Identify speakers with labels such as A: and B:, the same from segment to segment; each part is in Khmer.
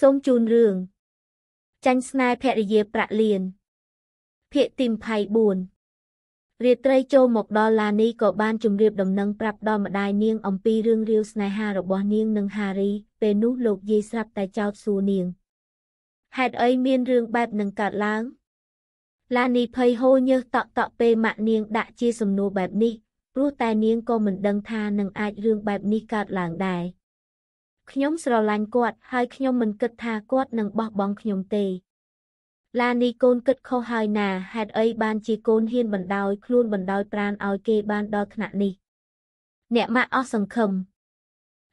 A: សូមជូនរឿងចាញ់ស្នេហ៍ភរិយាប្រាក់លៀនភាគទី24រាត្រីចូលមកដល់ឡានីក៏បាន ជម្រាបដំណឹងប្រាប់ដល់ម្ដាយនាងអំពីរឿងរាវស្នេហារបស់នាងនិងហារី ពេលនោះលោកយាយស្រាប់តែចោទសួរនាង ហេតុអីមានរឿងបែបនឹងកើតឡើង ឡានីភ័យហូរញើសតក់តក់ពេលម៉ាក់នាងដាក់ជា សំណួរបែបនេះព្រោះតែនាងក៏មិនដឹងថានឹងអាចរឿងបែបនេះកើតឡើងដែរ។ខ្ញុំស្រឡាញ់គាត់ហើយខ្ញុំមិនគិតថាគាត់នឹងបោះបង់ខ្ញុំទេឡានីកូនគិតខុសហើយណាហេតុអីបានជាកូនហ៊ានបណ្ដោយខ្លួនបណ្ដោយប្រានឲ្យគេបានដល់ថ្នាក់នេះ អ្នកម៉ាក់អស់សង្ឃឹម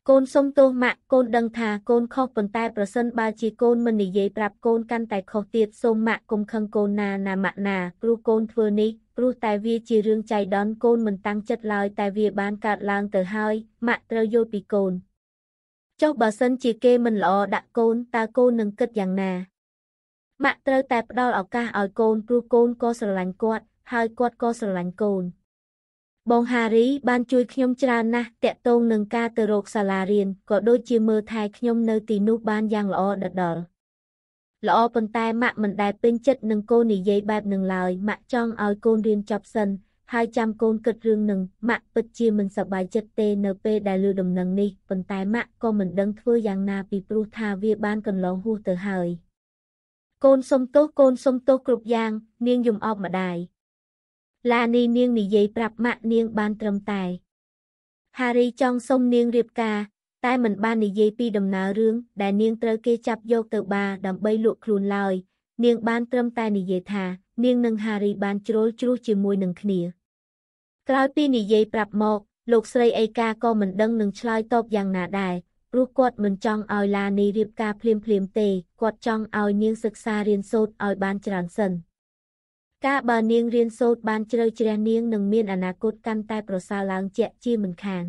A: កូនសុំទោសម៉ាក់កូនដឹងថាកូន ខុសប៉ុន្តែប្រសិនបើជាកូនមិននិយាយប្រាប់កូនកាន់តែ ខុសទៀតសូមម៉ាក់កុំខឹងកូនណាណាម៉ាក់ណាព្រោះកូនធ្វើនេះព្រោះតែវាជារឿងចៃដន្យកូនមិនតាំងចិត្តឡើយតែវាបានកើតឡើង ទៅហើយម៉ាក់ត្រូវយល់ពីកូន។ចុះបើសិនជាគេមិនល្អដាក់កូនតើកូននឹងគិតយ៉ាងណាម៉ាក់ត្រូវតែផ្ដល់ឱកាសឲ្យកូនព្រោះកូនក៏ស្រឡាញ់គាត់ ហើយគាត់ក៏ស្រឡាញ់កូនបងហារីបានជួយខ្ញុំច្រើនណាស់តាក់ទងនឹងការទៅរកសាលារៀនក៏ដូចជាមើលថែខ្ញុំនៅទីនោះបានយ៉ាងល្អដិតដល់ល្អប៉ុន្តែម៉ាក់មិនដែលពេញចិត្តនឹងកូននិយាយបែបនឹងឡើយម៉ាក់ចង់ឲ្យកូនរៀនចប់សិនហើយចាំកូនគិតរឿងនឹងម៉ាក់ពិតជាមិនសប្បាយចិត្តទេនៅពេលដែលឮដំណឹងនេះប៉ុន្តែម៉ាក់ក៏មិនដឹងធ្វើយ៉ាងណាពីព្រោះថាវាបានកន្លងហួសទៅហើយកូនសុំទោសកូនសុំទោសគ្រប់យ៉ាង នាងយំអបម្ដាយឡានីនាងនិយាយប្រាប់ម៉ាក់នាងបានត្រឹមតែហារីចង់សុំនាងរៀបការតែមិនបាននិយាយពីដំណើររឿងដែលនាងត្រូវគេចាប់យកទៅបារដើម្បីលក់ខ្លួនឡើយនាងបានត្រឹមតែនិយាយថានាងនិងហារីបានជ្រុលជ្រុះជាមួយនឹងគ្នាក្រោយពីនិយាយប្រាប់មក លោកស្រីអេកាក៏មិនដឹងនឹងឆ្លើយតបយ៉ាងណាដែរព្រោះគាត់មិនចង់ឲ្យឡានីរៀបការភ្លាមភ្លាមទេគាត់ចង់ឲ្យនាងសិក្សារៀនសូត្រឲ្យបានច្រើនសិន ការបើនាងរៀនសូត្របានជ្រៅជ្រះនាងនឹងមានអនាគតកាន់តែប្រសើរឡើងជាក់ជាមិនខាន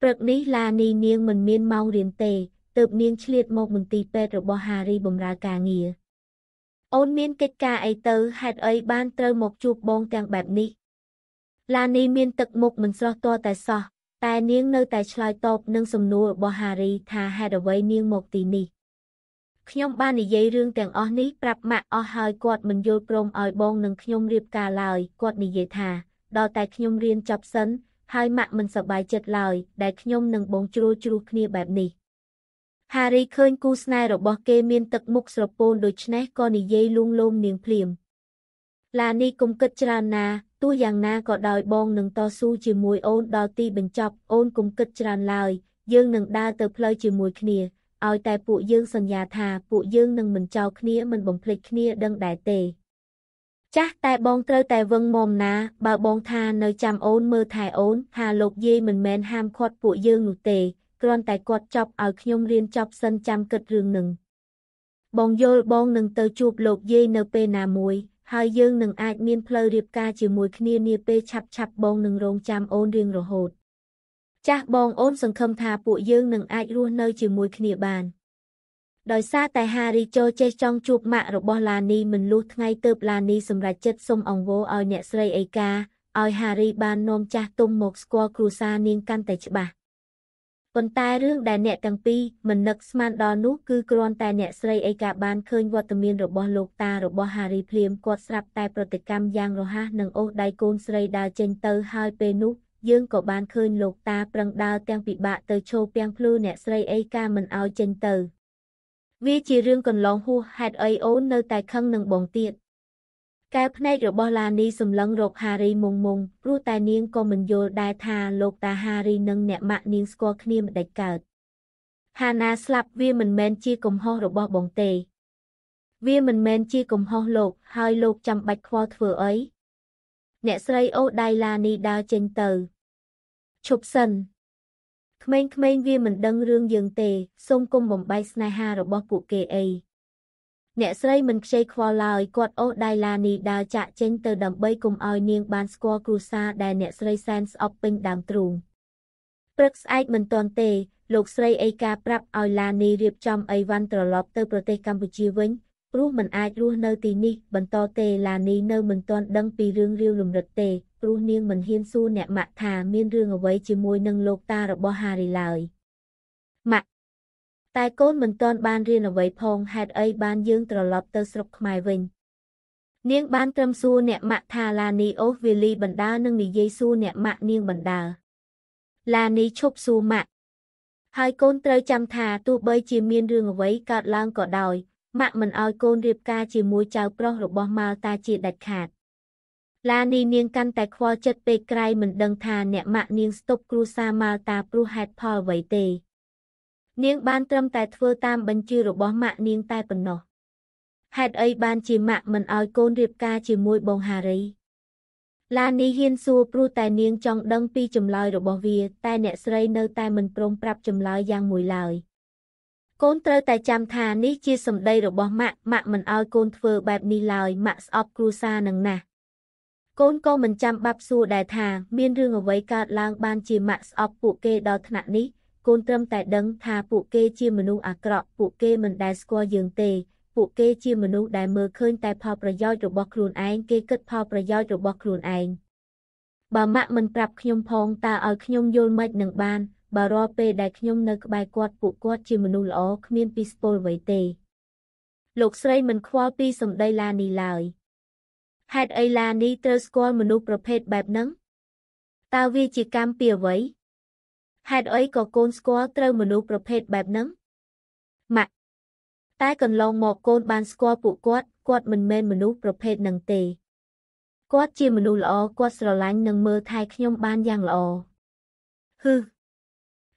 A: ព្រឹកនេះឡានីនាងមិនមានម៉ោងរៀនទេទើបនាងឆ្លៀតមកមន្ទីរពេទ្យរបស់ហារីបម្រើការងារអូនមានកិច្ចការអីទៅ ហេតុអីបានត្រូវមកជួបបងទាំងបែបនេះឡានីមានទឹកមុខមិនស្រស់ទាល់តែសោះតែ នាងនៅតែឆ្លើយតបនឹងសំណួររបស់ហារីថាហេតុអ្វី នាងមកទីនេះខ្ញុំបាននិយាយរឿងទាំងអស់នេះប្រាប់ម៉ាក់អស់ហើយគាត់មិនយល់ព្រមឲ្យបងនិងខ្ញុំរៀបការឡើយគាត់និយាយថាដល់តែខ្ញុំរៀនចប់សិនហើយម៉ាក់មិនសប្បាយចិត្តឡើយ ដែលខ្ញុំ និងបងជ្រួលជ្រុះគ្នាបែបនេះហារីឃើញគូស្នេហ៍របស់ គេមានទឹកមុខស្រពោនដូច្នេះក៏និយាយលួងលោមនាងភ្លាមឡានីគុំគិតច្រើនណាទោះយ៉ាងណាក៏ដោយបងនឹងតស៊ូជាមួយអូនដល់ទីបញ្ចប់អូនគុំគិតច្រើនឡើយយើងនឹងដើរទៅផ្លូវជាមួយគ្នាឲ្យតែពួកយើងសន្យាថាពួកយើងនឹងមិនចោលគ្នាមិនបំភ្លេចគ្នាដឹងដែរទេចាស់តែបងត្រូវតែវឹងមុំណា បើបងថានៅចាំអូនមើលថែអូនថាលោកយាយមិនមែនហាមឃាត់ពួកយើងនោះទេគ្រាន់តែគាត់ចប់ឲ្យខ្ញុំរៀនចប់សិនចាំគិតរឿងនឹងបងយល់បងនឹងទៅជួបលោកយាយនៅពេលណាមួយហើយយើងនឹងអាចមានផ្លូវរៀបការជាមួយគ្នានាពេលឆាប់ឆាប់បងនឹងរងចាំអូនរៀងរហូត ចាស់បងអូនសង្ឃឹមថាពួកយើងនឹងអាចរស់នៅជាមួយគ្នាបានដោយសារតែហារីចូលចេះចង់ជួបម៉ាក់របស់ឡានីមិនលុះថ្ងៃទៅបឡានីសម្រេចចិត្តសុំអង្វរឲ្យអ្នកស្រីអេកាឲ្យហារីបាននាំចាស់ទុំមកស្គាល់គ្រួសារនាងកាន់តែច្បាស់ប៉ុន្តែរឿងដែលអ្នកទាំងពីរមិននឹកស្មានដល់នោះគឺគ្រាន់តែអ្នកស្រីអីកាបានឃើញវត្តមានរបស់លោកតារបស់ហារីភ្លាមគាត់ស្រាប់តែប្រតិកម្មយ៉ាងរហ័សនឹងអូសដៃកូនស្រីដើរចេញទៅហើយពេលនោះយើងក៏បានឃើញលោកតាប្រឹងដើរទាំងពិបាកទៅឈោពាំងភ្លឺអ្នកស្រីអីកាមិនឲ្យចេញទៅវាជារឿងកន្លងហួសហេតុអីអូននៅតែខឹងនឹងបងទៀតកែវភ្នែករបស់ឡានីសម្លឹងរកហារីមុងមុងព្រោះតែនាងក៏មិនយល់ដែរថាលោកតាហារីនិងអ្នកម៉ាក់នាងស្គាល់គ្នាមិនដាច់កើតហាណាស្លាប់វាមិនមែនជាកំហុសរបស់បងទេ វាមិនមែនជាកំហុសលោក ហើយលោកចាំបាច់ខ្វល់ធ្វើអីអ្នកស្រីអូដៃឡានីដើរចេញទៅឈប់សិនក្មេងៗវាមិនដឹងរឿងយើងទេសូមគុំបំបីស្នេហារបស់ពួកគេអីអ្នកស្រីមិនខ្ចីខ្វល់ឡើយគាត់អូសដៃឡានីដើរចាក់ចេញទៅដើម្បីកុំឲ្យនាងបានស្គាល់គ្រួសារដែលអ្នកស្រីសែនស្អប់ពេញដើមទ្រូងព្រឹកស្អែកមិនទាន់ទេ លោកស្រីអេកាប្រាប់ឲ្យឡានីរៀបចំអីវ៉ាន់ត្រឡប់ទៅប្រទេសកម្ពុជាវិញព្រោះមិនអាចរស់នៅទីនេះបន្តទេឡានីនៅមិនទាន់ដឹងពីរឿងរាវលំរិតទេព្រោះនាងមិនហ៊ានសួរអ្នកម៉ាក់ថាមានរឿងអ្វីជាមួយនឹងលោកតារបស់ហារីឡើយម៉ាក់តែកូនមិនទាន់បានរៀនអ្វីផងហេតុអីបានយើងត្រឡប់ទៅស្រុកខ្មែរវិញ នាងបានត្រឹមសួរអ្នកម៉ាក់ថាឡានីអូសវេលីបណ្ដានឹងនិយាយសួរអ្នកម៉ាក់នាងបណ្ដាឡានីឈប់សួរម៉ាក់ហើយកូនត្រូវចាំថាទោះបីជាមានរឿងអ្វីកើតឡើងក៏ដោយម៉ាក់មិនឲ្យកូនរៀបការជាមួយចៅប្រុសរបស់ម៉ាល់តាជាដាច់ខាតឡានីនាងកាន់តែខ្វល់ចិត្តពេកក្រៃមិនដឹងថាអ្នកម៉ាក់នាងស្ទប់គ្រួសារម៉ាល់តា ព្រោះហេតុផលអ្វីទេនាងបានត្រឹមតែធ្វើតាមបញ្ជារបស់ម៉ាក់នាងតែប៉ុណ្ណោះហេតុអីបានជាម៉ាក់មិនឲ្យកូនរៀបការជាមួយបងហារីឡានីហ៊ានសួរព្រោះតែនាងចង់ដឹងពីចម្លើយរបស់វាតែអ្នកស្រីនៅតែមិនព្រមប្រាប់ចម្លើយយ៉ាងមួយឡើយកូនត្រូវតែចាំថានេះជាសម្ដីរបស់ម៉ាក់ម៉ាក់មិនឲ្យកូនធ្វើបែបនេះឡើយម៉ាក់ស្អប់គ្រួសារនឹងណាស់កូនក៏មិនចាំបាប់សួរដែរថាមានរឿងអ្វីកើតឡើងបានជាម៉ាក់ស្អប់ពួកគេដល់ថ្នាក់នេះកូនត្រឹមតែដឹងថាពួកគេជាមនុស្សអាក្រក់ពួកគេមិនដែលស្គាល់យើងទេពួកគេជាមនុស្សដែលមើលឃើញតែផលប្រយោជន៍របស់ខ្លួនឯងគេគិតផលប្រយោជន៍របស់ខ្លួនឯងបើម៉ាក់មិនប្រាប់ខ្ញុំផងតើឲ្យខ្ញុំយល់មិននឹងបានបើរាល់ពេលដែលខ្ញុំនៅក្បែរគាត់ពួកគាត់ជាមនុស្សល្អគ្មានពីស្ពល់អ្វីទេ លោកស្រីមិនខ្វល់ពីសម្ដីឡានីឡើយហេតុអីឡានីត្រូវស្គាល់មនុស្សប្រភេទបែបហ្នឹងតើវាជាកម្មពីអ្វីហេតុអីក៏កូនស្គាល់ត្រូវមនុស្សប្រភេទបែបហ្នឹងម៉ាក់តែកន្លងមកកូនបានស្គាល់ពួកគាត់គាត់មិនមែនមនុស្សប្រភេទហ្នឹងទេគាត់ជាមនុស្សល្អគាត់ស្រឡាញ់និងមើលថែខ្ញុំបានយ៉ាងល្អហឺ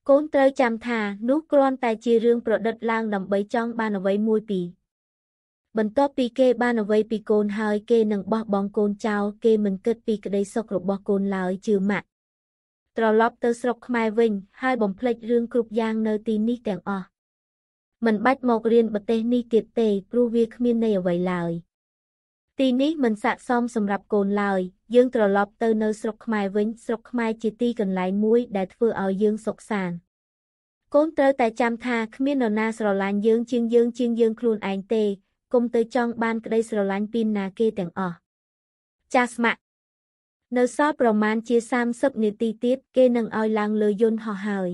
A: កូនត្រូវចាំថានោះគ្រាន់តែជារឿងប្រឌិតឡើងដើម្បីចង់បានអ្វីមួយពីបន្ទាប់ពីគេបានអ្វីពីកូនហើយគេនឹងបោះបង់កូនចោលគេមិនគិតពីក្តីសុខរបស់កូនឡើយជឿម៉ាក់ត្រឡប់ទៅស្រុកខ្មែរវិញ ហើយបំភ្លេចរឿងគ្រប់យ៉ាងនៅទីនេះទាំងអស់មិនបាច់មករៀនប្រទេសនេះទៀតទេព្រោះវាគ្មាននៃអ្វីឡើយទីនេះមិនស័ក្តិសមសម្រាប់កូនឡើយយើងត្រឡប់ទៅនៅស្រុកខ្មែរវិញស្រុកខ្មែរជាទីកន្លែងមួយដែលធ្វើឲ្យយើងសុខសាន្តកូនត្រូវតែចាំថាគ្មាននរណាស្រឡាញ់យើងជាងយើងជាងយើងខ្លួនឯងទេគុំទៅចង់បានក្តីស្រឡាញ់ពីណាគេទាំងអស់ចាស់ស្មាក់នៅសល់ប្រមាណជា30នាទីទៀតគេនឹងឲ្យឡើងលើយន្តហោះហើយ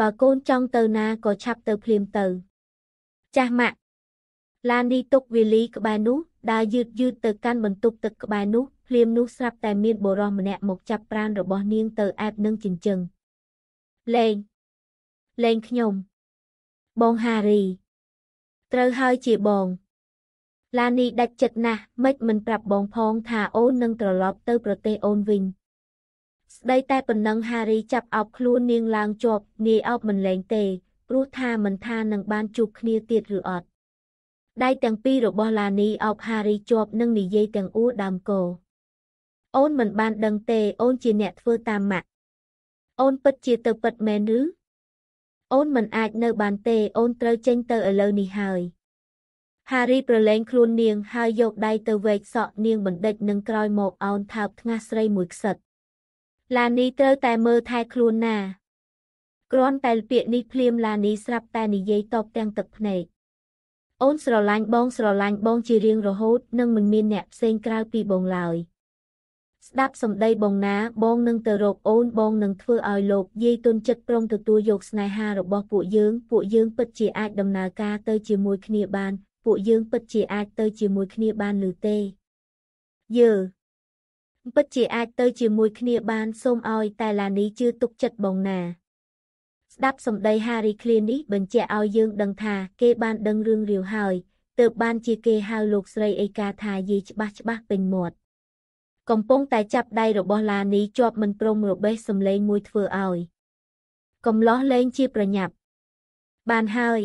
A: បើកូនចង់ទៅណាក៏ឆាប់ទៅភ្លាមទៅ ចាស់ម៉ាក់ឡានឌីទុកវេលីក្បែរនោះដើរយឺតយឺតទៅកាន់បន្ទប់ទឹកក្បែរនោះភ្លាមនោះស្រាប់តែមានបុរសម្នាក់មកចាប់ប្រានរបស់នាងទៅអែបនឹងចិញ្ចឹងលេងលេងខ្ញុំ បងហារី ត្រូវហើយជាបងឡានីដាច់ចិត្តណាស់មិនមិនប្រាប់បងផងថាអូននឹងត្រឡប់ទៅ ប្រទេសអូនវិញស្ដីតែប៉ុណ្ណឹងហារីចាប់អោបខ្លួននាងឡើងជាប់នាយអោបមិនលែងទេ ព្រោះថាមិនថានឹងបានជួបគ្នាទៀតឬអត់ដៃទាំងពីររបស់ឡានីអោបហារីជាប់នឹងនិយាយទាំងអួរដើមកោអូនមិនបានដឹងទេអូនជាអ្នកធ្វើតាមម៉ាក់អូនពិតជាទៅពិតមែនឬ អូនមិនអាចនៅ បានទេអូនត្រូវចេញទៅឥឡូវនេះហើយហារីប្រឡែងខ្លួននាងហើយយកដៃទៅវែកសក់នាងបណ្ឌិតនឹងក្រោយមកអោនថើបថ្ងាសស្រីមួយខ្សឹបឡានីត្រូវតែមើលថែខ្លួនណាគ្រាន់តែពាក្យនេះភ្លាមឡានីស្រាប់ តែនិយាយតបទាំង ទឹកភ្នែកអូនស្រឡាញ់បងស្រឡាញ់បងជារៀងរហូតនឹងមិនមានអ្នកផ្សេងក្រៅពីបងឡើយស្ដាប់សម្ដីបងណាបង នឹងទៅរកអូនបងនឹងធ្វើឲ្យលោកយាយទុនចិត្តព្រមទទួលយកស្នេហារបស់ពួកយើងពួកយើងពិតជាអាចដំណើរការទៅជាមួយគ្នាបានពួកយើងពិតជាអាចទៅជាមួយគ្នាបានឬទេយើពិតជាអាចទៅជាមួយគ្នាបាន សូមឲ្យតែឡានីជឿទុកចិត្តបងណា ស្ដាប់សម្ដីហារីឃ្លៀននេះបញ្ជាក់ឲ្យយើង ដឹងថាគេបានដឹងរឿងរាវហើយទើបបានជាគេហៅលោកស្រីអេកាថាយាយច្បាស់ច្បាស់ពេញមាត់កំពុងតែចាប់ដៃរបស់ឡានីជាប់មិនព្រមរបេះសម្លេងមួយធ្វើឲ្យកំឡោះលែងជាប្រញាប់បានហើយ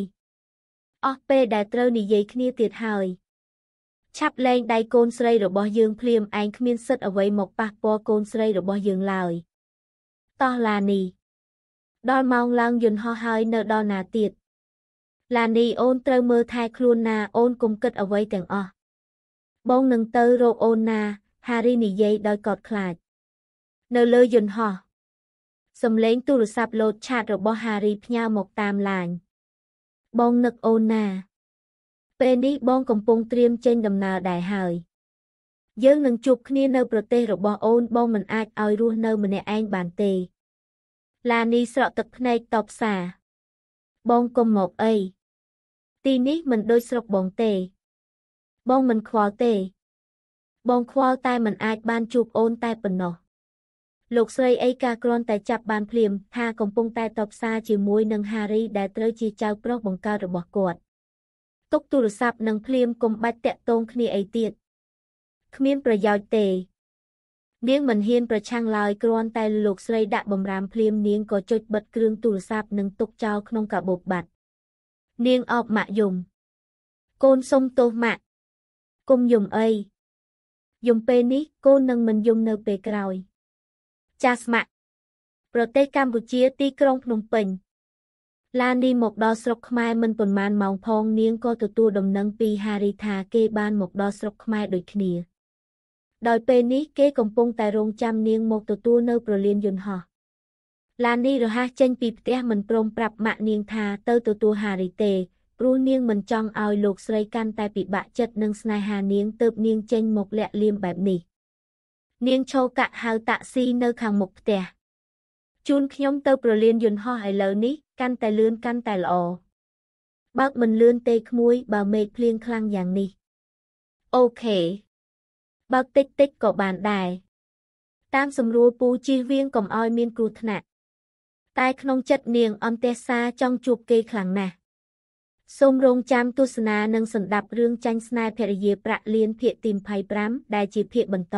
A: អស់ពេលដែលត្រូវនិយាយគ្នាទៀតហើយឆាប់លែងដៃកូនស្រីរបស់យើងភ្លាមឯងគ្មានសិទ្ធអ្វីមកប៉ះពាល់កូនស្រីរបស់យើងឡើយតោះឡានីដល់ម៉ោងឡើងយន្តហោះហើយនៅដល់ណាទៀតឡានីអូនត្រូវមើលថែ ខ្លួនណាអូនកុំគិតអ្វីទាំងអស់បងនឹងទៅរកអូនណាហារីនិយាយដោយកត់ខ្លាច នៅលើយន្តហោះសំឡេង ទូរស័ព្ទលោតឆាតរបស់ហារីផ្ញើមកតាមឡាញបងនឹកអូនណា ពេលនេះបង កំពុងត្រៀមចេញដំណើរដែរហើយ យើង នឹងជួបគ្នានៅប្រទេសរបស់អូនបងមិនអាចឲ្យរស់នៅម្នាក់ឯងបានទេឡានីស្រក់ទឹកភ្នែកតបសាបងកុំមកអីទីនេះមិនដូចស្រុកបងទេ បងមិនខ្វល់ទេ បងខ្វល់តែមិនអាចបានជួបអូនតែប៉ុណ្ណោះលោកស្រីអេកាគ្រាន់តែចាប់បានភ្លាមថាកំពុងតែតបសារជាមួយនឹងហារីដែលត្រូវជាចៅប្រុសបង្កើតរបស់គាត់ទុកទូរស័ព្ទនឹងភ្លាមកុំបាច់តាក់ទងគ្នាអីទៀតគ្មានប្រយោជន៍ទេនាងមិនហ៊ានប្រឆាំងឡើយគ្រាន់តែលោកស្រីដាក់បំរាមភ្លាមនាងក៏ចុចបិទគ្រឿងទូរស័ព្ទនិងទុកចោលក្នុងកាបូបបាត់នាងអបម៉ាក់យំកូនសុំទោសម៉ាក់គុំយំអីយំពេលនេះកូននឹងមិនយំនៅពេលក្រោយ។ចាស់ស្ម័គ្រប្រទេសកម្ពុជាទីក្រុងភ្នំពេញ ឡាននេះមកដល់ស្រុកខ្មែរមិនប៉ុន្មានម៉ោងផងនាងក៏ទទួលដំណឹងពីហារីថាគេបានមកដល់ស្រុកខ្មែរដូចគ្នាដោយពេលនេះគេ កំពុងតែរងចាំនាងមកទទួលនៅ ប្រលានយន្តហោះឡាននេះរហ័សចេញ ពីផ្ទះមិនព្រមប្រាប់ម៉ាក់នាងថាទៅទទួលហារីទេព្រោះនាងមិនចង់ឲ្យលោកស្រីកាន់តែពិបាកចិត្តនឹងស្នេហានាងទើបនាងចេញមកលាក់លៀមបែបនេះនាងឈោកាក់ហៅតាក់ស៊ីនៅខាងមុខផ្ទះជូនខ្ញុំទៅប្រលានយន្តហោះឥឡូវនេះកាន់តែលឿនកាន់តែល្អបើកមិនលឿនទេក្មួយបើមេឃភ្លៀងខ្លាំងយ៉ាងនេះអូខេបើកតិចតិចក៏បានដែរតាមសម្រួលពូជិះវៀងកុំឲ្យ មានគ្រោះថ្នាក់តែ ក្នុងចិត្តនាងអន្តេសាចង់ជួបគេខ្លាំងណាស់សូមរងចាំទស្សនានិងសម្ដាប់រឿងចាញ់ស្នេហ៍ភរិយាប្រាក់លៀនភាគទី25ដែលជាភាគបន្ត